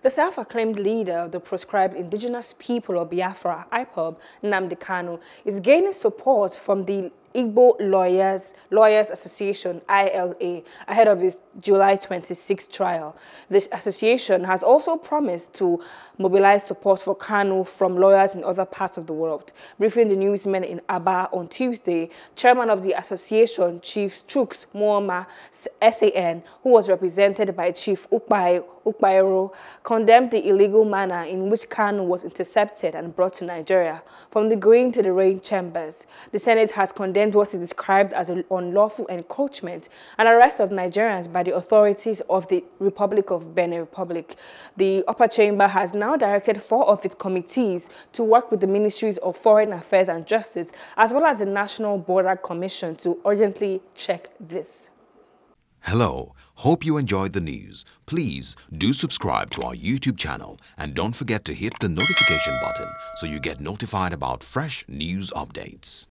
The self-acclaimed leader of the proscribed indigenous people of Biafra, IPOB, Namdi Kanu, is gaining support from the Igbo Lawyers Lawyers Association (ILA) ahead of its July 26 trial. The association has also promised to mobilize support for Kanu from lawyers in other parts of the world. Briefing the newsmen in Aba on Tuesday, chairman of the association, Chief Strux Muoma SAN, who was represented by Chief Ukpai Ukpairo, condemned the illegal manner in which Kanu was intercepted and brought to Nigeria, from the green to the rain chambers. The Senate has condemned condemned what is described as an unlawful encroachment and arrest of Nigerians by the authorities of the Republic of Benin Republic. The upper chamber has now directed four of its committees to work with the ministries of foreign affairs and justice as well as the National Border Commission to urgently check this. Hello, hope you enjoyed the news. Please do subscribe to our YouTube channel and don't forget to hit the notification button so you get notified about fresh news updates.